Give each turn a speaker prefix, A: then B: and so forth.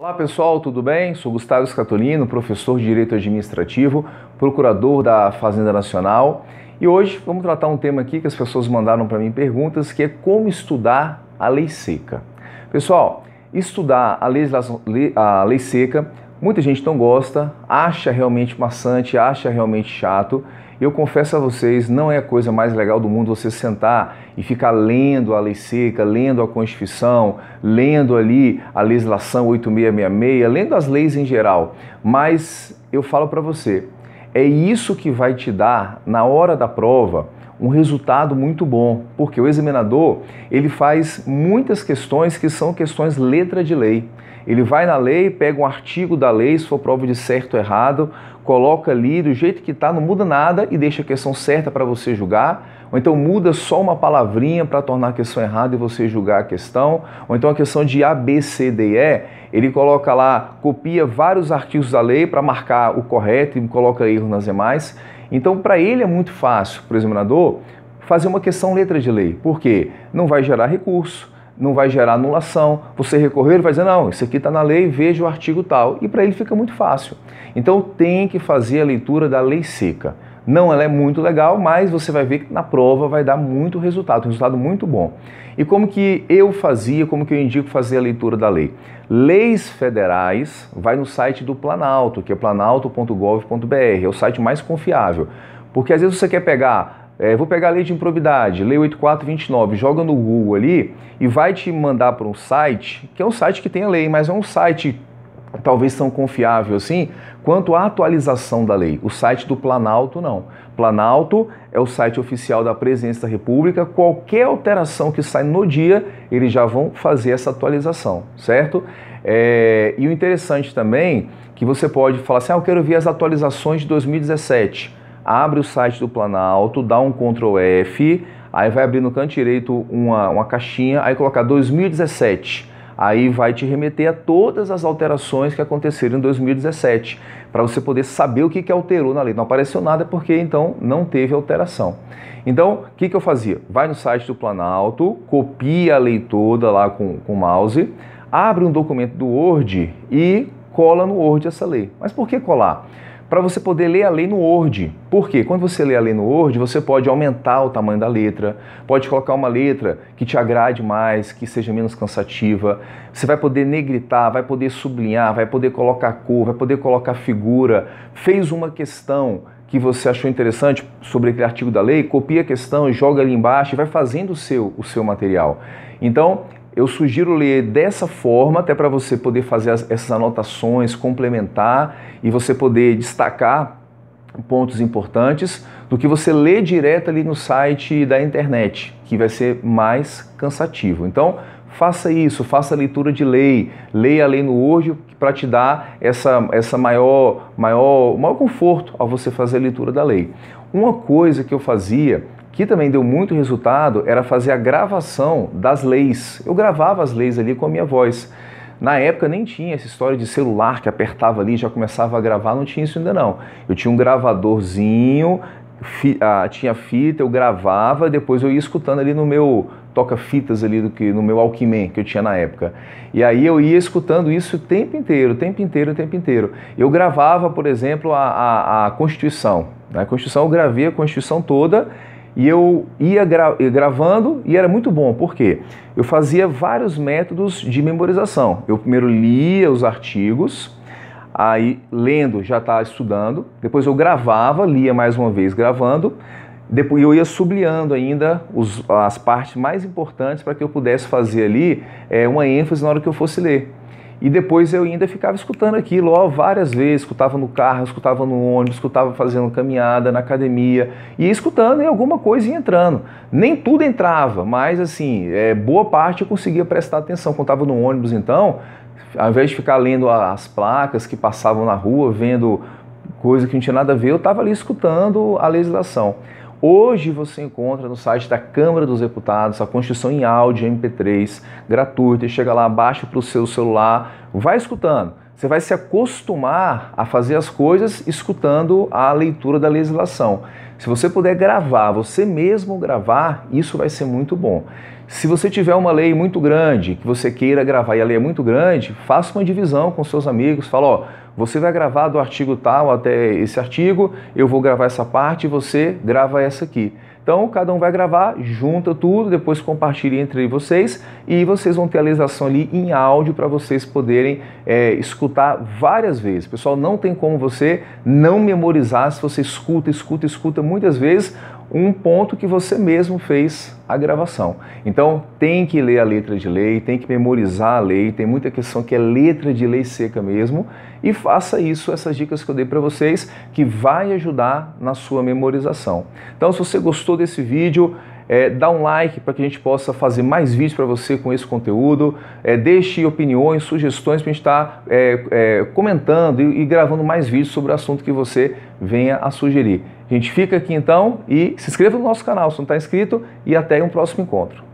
A: Olá pessoal, tudo bem? Sou Gustavo Escatolino, professor de Direito Administrativo, procurador da Fazenda Nacional e hoje vamos tratar um tema aqui que as pessoas mandaram para mim perguntas que é como estudar a lei seca. Pessoal, estudar a, a lei seca muita gente não gosta, acha realmente maçante, acha realmente chato, eu confesso a vocês, não é a coisa mais legal do mundo você sentar e ficar lendo a lei seca, lendo a Constituição, lendo ali a legislação 8666, lendo as leis em geral. Mas eu falo para você, é isso que vai te dar, na hora da prova, um resultado muito bom, porque o examinador ele faz muitas questões que são questões letra de lei. Ele vai na lei, pega um artigo da lei, se for prova de certo ou errado, coloca ali do jeito que está, não muda nada e deixa a questão certa para você julgar. Ou então muda só uma palavrinha para tornar a questão errada e você julgar a questão. Ou então a questão de A, B, C, D, E, ele coloca lá, copia vários artigos da lei para marcar o correto e coloca erro nas demais. Então, para ele é muito fácil, para o examinador, fazer uma questão letra de lei. Por quê? Não vai gerar recurso, não vai gerar anulação. Você recorrer e vai dizer, não, isso aqui está na lei, veja o artigo tal. E para ele fica muito fácil. Então, tem que fazer a leitura da lei seca. Não, ela é muito legal, mas você vai ver que na prova vai dar muito resultado, um resultado muito bom. E como que eu fazia, como que eu indico fazer a leitura da lei? Leis federais, vai no site do Planalto, que é planalto.gov.br, é o site mais confiável. Porque às vezes você quer pegar, é, vou pegar a lei de improbidade, lei 8429, joga no Google ali e vai te mandar para um site, que é um site que tem a lei, mas é um site talvez são confiáveis assim, quanto à atualização da lei. O site do Planalto não. Planalto é o site oficial da Presidência da República. Qualquer alteração que sai no dia, eles já vão fazer essa atualização, certo? É... e o interessante também que você pode falar assim: ah, eu quero ver as atualizações de 2017. Abre o site do Planalto, dá um Ctrl F, aí vai abrir no canto direito uma, uma caixinha, aí colocar 2017 aí vai te remeter a todas as alterações que aconteceram em 2017, para você poder saber o que, que alterou na lei. Não apareceu nada porque então não teve alteração. Então, o que, que eu fazia? Vai no site do Planalto, copia a lei toda lá com, com o mouse, abre um documento do Word e cola no Word essa lei. Mas por que colar? para você poder ler a lei no Word. Por quê? Quando você lê a lei no Word, você pode aumentar o tamanho da letra, pode colocar uma letra que te agrade mais, que seja menos cansativa. Você vai poder negritar, vai poder sublinhar, vai poder colocar cor, vai poder colocar figura. Fez uma questão que você achou interessante sobre aquele artigo da lei, copia a questão, joga ali embaixo e vai fazendo o seu, o seu material. Então, eu sugiro ler dessa forma, até para você poder fazer as, essas anotações, complementar e você poder destacar pontos importantes do que você lê direto ali no site da internet, que vai ser mais cansativo. Então, faça isso, faça a leitura de lei, leia a lei no Word para te dar essa, essa maior, maior, maior conforto ao você fazer a leitura da lei. Uma coisa que eu fazia, que também deu muito resultado, era fazer a gravação das leis. Eu gravava as leis ali com a minha voz. Na época nem tinha essa história de celular que apertava ali já começava a gravar, não tinha isso ainda não. Eu tinha um gravadorzinho, fi, ah, tinha fita, eu gravava, depois eu ia escutando ali no meu toca-fitas ali do que no meu Alquimen que eu tinha na época. E aí eu ia escutando isso o tempo inteiro, o tempo inteiro, o tempo inteiro. Eu gravava, por exemplo, a, a, a Constituição. Na né? Constituição eu gravei a Constituição toda e eu ia gra gravando e era muito bom, porque eu fazia vários métodos de memorização. Eu primeiro lia os artigos, aí lendo já está estudando, depois eu gravava, lia mais uma vez gravando, depois eu ia sublinhando ainda os, as partes mais importantes para que eu pudesse fazer ali é, uma ênfase na hora que eu fosse ler. E depois eu ainda ficava escutando aquilo, ó, várias vezes, escutava no carro, escutava no ônibus, escutava fazendo caminhada na academia, e escutando e alguma coisa ia entrando. Nem tudo entrava, mas assim, é, boa parte eu conseguia prestar atenção. Quando estava no ônibus, então, ao invés de ficar lendo as placas que passavam na rua, vendo coisa que não tinha nada a ver, eu estava ali escutando a legislação. Hoje você encontra no site da Câmara dos Deputados a Constituição em áudio MP3, gratuita, chega lá, baixa para o seu celular, vai escutando. Você vai se acostumar a fazer as coisas escutando a leitura da legislação. Se você puder gravar, você mesmo gravar, isso vai ser muito bom. Se você tiver uma lei muito grande, que você queira gravar e a lei é muito grande, faça uma divisão com seus amigos, fala, ó, você vai gravar do artigo tal até esse artigo, eu vou gravar essa parte e você grava essa aqui. Então, cada um vai gravar, junta tudo, depois compartilha entre vocês e vocês vão ter a legislação ali em áudio para vocês poderem é, escutar várias vezes. Pessoal, não tem como você não memorizar se você escuta, escuta, escuta muitas vezes um ponto que você mesmo fez a gravação. Então tem que ler a letra de lei, tem que memorizar a lei, tem muita questão que é letra de lei seca mesmo, e faça isso, essas dicas que eu dei para vocês, que vai ajudar na sua memorização. Então se você gostou desse vídeo, é, dá um like para que a gente possa fazer mais vídeos para você com esse conteúdo. É, deixe opiniões, sugestões para a gente estar tá, é, é, comentando e, e gravando mais vídeos sobre o assunto que você venha a sugerir. A gente fica aqui então e se inscreva no nosso canal se não está inscrito e até um próximo encontro.